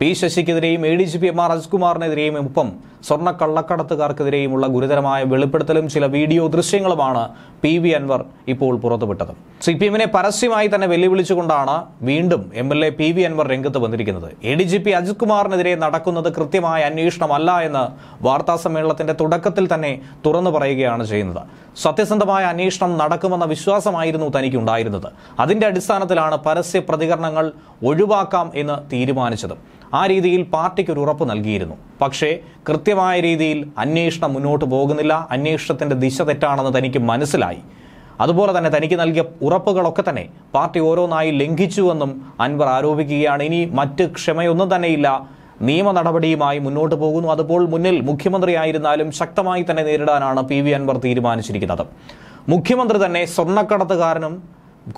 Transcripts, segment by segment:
P ശശിക്കെതിരെയും A D G P M R അജിത്കുമാറിനെതിരെയും ഒപ്പം സ്വർണ്ണ കള്ളക്കടത്തുകാർക്കെതിരെയുമുള്ള ഗുരുതരമായ വെളിപ്പെടുത്തലും ചില വീഡിയോ ദൃശ്യങ്ങളുമാണ് പി വി അൻവർ ഇപ്പോൾ പുറത്തുവിട്ടത് സി പി എമ്മിനെ പരസ്യമായി തന്നെ വെല്ലുവിളിച്ചുകൊണ്ടാണ് വീണ്ടും M L A P V Anwar രംഗത്ത് വന്നിരിക്കുന്നത് A D G P Ajith കുമാറിനെതിരെ നടക്കുന്നത് കൃത്യമായ അന്വേഷണമല്ല എന്ന് വാർത്താ സമ്മേളനത്തിന്റെ തുടക്കത്തിൽ തന്നെ തുറന്നു പറയുകയാണ് ചെയ്യുന്നത് സത്യസന്ധമായ അന്വേഷണം നടക്കുമെന്ന വിശ്വാസമായിരുന്നു തനിക്കുണ്ടായിരുന്നത് അതിന്റെ അടിസ്ഥാനത്തിലാണ് പരസ്യ പ്രതികരണങ്ങൾ ഒഴിവാക്കാം എന്ന് തീരുമാനിച്ചത് ആ രീതിയിൽ പാർട്ടിക്ക് ഒരു ഉറപ്പ് നൽകിയിരുന്നു പക്ഷേ കൃത്യമായ രീതിയിൽ അന്വേഷണം മുന്നോട്ട് പോകുന്നില്ല അന്വേഷണത്തിൻ്റെ ദിശ തെറ്റാണെന്ന് തനിക്ക് മനസ്സിലായി അതുപോലെ തന്നെ തനിക്ക് നൽകിയ ഉറപ്പുകളൊക്കെ തന്നെ പാർട്ടി ഓരോന്നായി ലംഘിച്ചുവെന്നും അൻവർ ആരോപിക്കുകയാണ് ഇനി മറ്റ് ക്ഷമയൊന്നും തന്നെയില്ല നിയമ നടപടിയുമായി മുന്നോട്ട് പോകുന്നു അതുപോൽ മുന്നിൽ മുഖ്യമന്ത്രിയായിരുന്നാലും ശക്തമായി തന്നെ നേരിടാനാണ് പി വി അൻവർ തീരുമാനിച്ചിരിക്കുന്നത് മുഖ്യമന്ത്രി തന്നെ സ്വർണ്ണക്കടത്തുകാരനും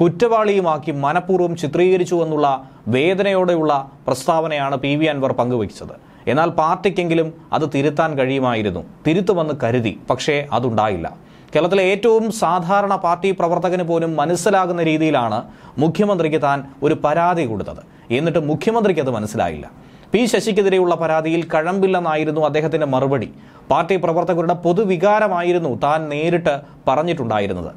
കുറ്റവാളിയുമാക്കി മനഃപൂർവ്വം ചിത്രീകരിച്ചു എന്നുള്ള വേദനയോടെയുള്ള പ്രസ്താവനയാണ് പി വി അൻവർ പങ്കുവച്ചത് എന്നാൽ പാർട്ടിക്കെങ്കിലും അത് തിരുത്താൻ കഴിയുമായിരുന്നു തിരുത്തുമെന്ന് കരുതി പക്ഷേ അതുണ്ടായില്ല കേരളത്തിലെ ഏറ്റവും സാധാരണ പാർട്ടി പ്രവർത്തകന് പോലും മനസ്സിലാകുന്ന രീതിയിലാണ് മുഖ്യമന്ത്രിക്ക് താൻ ഒരു പരാതി കൊടുത്തത് എന്നിട്ട് മുഖ്യമന്ത്രിക്ക് അത് മനസ്സിലായില്ല പി ശശിക്കെതിരെയുള്ള പരാതിയിൽ കഴമ്പില്ലെന്നായിരുന്നു അദ്ദേഹത്തിന്റെ മറുപടി പാർട്ടി പ്രവർത്തകരുടെ പൊതുവികാരമായിരുന്നു താൻ നേരിട്ട് പറഞ്ഞിട്ടുണ്ടായിരുന്നത്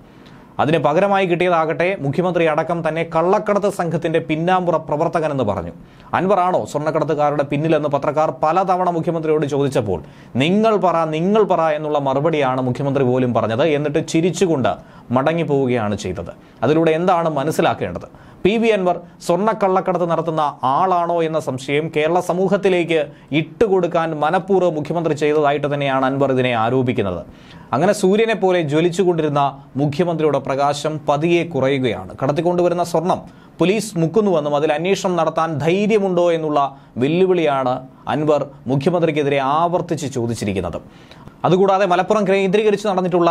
അതിന് പകരമായി കിട്ടിയതാകട്ടെ മുഖ്യമന്ത്രി അടക്കം തന്നെ കള്ളക്കടത്ത് സംഘത്തിന്റെ പിന്നാമ്പുറ പ്രവർത്തകനെന്ന് പറഞ്ഞു അൻവറാണോ സ്വർണ്ണക്കടത്തുകാരുടെ പിന്നിലെന്ന് പത്രക്കാർ പലതവണ മുഖ്യമന്ത്രിയോട് ചോദിച്ചപ്പോൾ നിങ്ങൾ പറ നിങ്ങൾ പറ എന്നുള്ള മറുപടിയാണ് മുഖ്യമന്ത്രി പോലും പറഞ്ഞത് എന്നിട്ട് ചിരിച്ചുകൊണ്ട് മടങ്ങിപ്പോവുകയാണ് ചെയ്തത് അതിലൂടെ എന്താണ് മനസ്സിലാക്കേണ്ടത് പി വി അൻവർ സ്വർണ്ണക്കള്ളക്കടത്ത് നടത്തുന്ന ആളാണോ എന്ന സംശയം കേരള സമൂഹത്തിലേക്ക് ഇട്ടുകൊടുക്കാൻ മനഃപൂർവ്വം മുഖ്യമന്ത്രി ചെയ്തതായിട്ട് തന്നെയാണ് അൻവർ ഇതിനെ ആരോപിക്കുന്നത് അങ്ങനെ സൂര്യനെ പോലെ ജ്വലിച്ചുകൊണ്ടിരുന്ന മുഖ്യമന്ത്രിയുടെ പ്രകാശം പതിയെ കുറയുകയാണ് കടത്തിക്കൊണ്ടുവരുന്ന സ്വർണം പോലീസ് മുക്കുന്നുവെന്നും അതിൽ അന്വേഷണം നടത്താൻ ധൈര്യമുണ്ടോ എന്നുള്ള വെല്ലുവിളിയാണ് അൻവർ മുഖ്യമന്ത്രിക്കെതിരെ ആവർത്തിച്ച് ചോദിച്ചിരിക്കുന്നത് അതുകൂടാതെ മലപ്പുറം കേന്ദ്രീകരിച്ച് നടന്നിട്ടുള്ള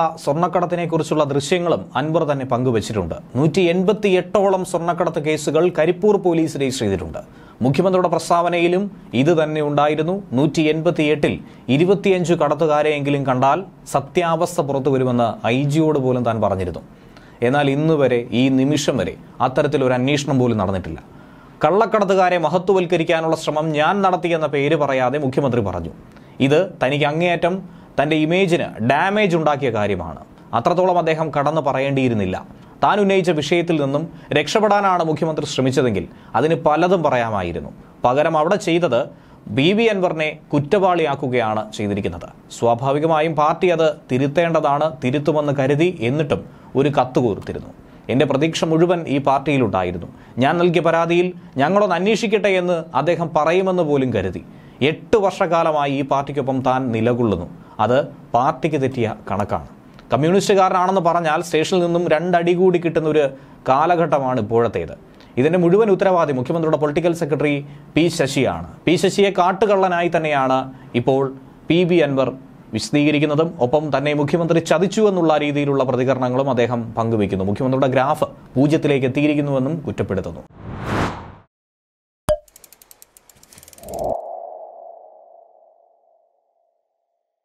കുറിച്ചുള്ള ദൃശ്യങ്ങളും അൻവർ തന്നെ പങ്കുവച്ചിട്ടുണ്ട് നൂറ്റി എൺപത്തി എട്ടോളം സ്വർണ്ണക്കടത്ത് കേസുകൾ കരിപ്പൂർ പോലീസ് രജിസ്റ്റർ ചെയ്തിട്ടുണ്ട് മുഖ്യമന്ത്രിയുടെ പ്രസ്താവനയിലും ഇത് തന്നെ ഉണ്ടായിരുന്നു നൂറ്റി എൺപത്തി എട്ടിൽ ഇരുപത്തിയഞ്ച് കടത്തുകാരെയെങ്കിലും കണ്ടാൽ സത്യാവസ്ഥ പുറത്തു വരുമെന്ന് ഐ ജിയോട് പോലും താൻ പറഞ്ഞിരുന്നു എന്നാൽ ഇന്ന് വരെ ഈ നിമിഷം വരെ അത്തരത്തിലൊരു അന്വേഷണം പോലും നടന്നിട്ടില്ല കള്ളക്കടത്തുകാരെ മഹത്വവൽക്കരിക്കാനുള്ള ശ്രമം ഞാൻ നടത്തിയെന്ന പേര് പറയാതെ മുഖ്യമന്ത്രി പറഞ്ഞു ഇത് തനിക്ക് അങ്ങേയറ്റം തൻ്റെ ഇമേജിന് ഡാമേജ് ഉണ്ടാക്കിയ കാര്യമാണ് അത്രത്തോളം അദ്ദേഹം കടന്നു പറയേണ്ടിയിരുന്നില്ല താൻ ഉന്നയിച്ച വിഷയത്തിൽ നിന്നും രക്ഷപ്പെടാനാണ് മുഖ്യമന്ത്രി ശ്രമിച്ചതെങ്കിൽ അതിന് പലതും പറയാമായിരുന്നു പകരം അവിടെ ചെയ്തത് ബി വി അൻവറിനെ കുറ്റവാളിയാക്കുകയാണ് ചെയ്തിരിക്കുന്നത് സ്വാഭാവികമായും പാർട്ടി അത് തിരുത്തേണ്ടതാണ് തിരുത്തുമെന്ന് കരുതി എന്നിട്ടും ഒരു കത്ത് കോർത്തിരുന്നു എൻ്റെ പ്രതീക്ഷ മുഴുവൻ ഈ പാർട്ടിയിലുണ്ടായിരുന്നു ഞാൻ നൽകിയ പരാതിയിൽ ഞങ്ങളൊന്ന് അന്വേഷിക്കട്ടെ എന്ന് അദ്ദേഹം പറയുമെന്ന് പോലും കരുതി എട്ട് വർഷക്കാലമായി ഈ പാർട്ടിക്കൊപ്പം താൻ നിലകൊള്ളുന്നു അത് പാർട്ടിക്ക് തെറ്റിയ കണക്കാണ് കമ്മ്യൂണിസ്റ്റുകാരനാണെന്ന് പറഞ്ഞാൽ സ്റ്റേഷനിൽ നിന്നും രണ്ടടി കൂടി കിട്ടുന്ന ഒരു കാലഘട്ടമാണ് ഇപ്പോഴത്തേത് ഇതിൻ്റെ മുഴുവൻ ഉത്തരവാദി മുഖ്യമന്ത്രിയുടെ പൊളിറ്റിക്കൽ സെക്രട്ടറി പി ശശിയാണ് പി ശശിയെ കാട്ടുകള്ളനായി തന്നെയാണ് ഇപ്പോൾ പി ബി അൻവർ വിശദീകരിക്കുന്നതും ഒപ്പം തന്നെ മുഖ്യമന്ത്രി ചതിച്ചു എന്നുള്ള രീതിയിലുള്ള പ്രതികരണങ്ങളും അദ്ദേഹം പങ്കുവയ്ക്കുന്നു മുഖ്യമന്ത്രിയുടെ ഗ്രാഫ് പൂജ്യത്തിലേക്ക് എത്തിയിരിക്കുന്നുവെന്നും കുറ്റപ്പെടുത്തുന്നു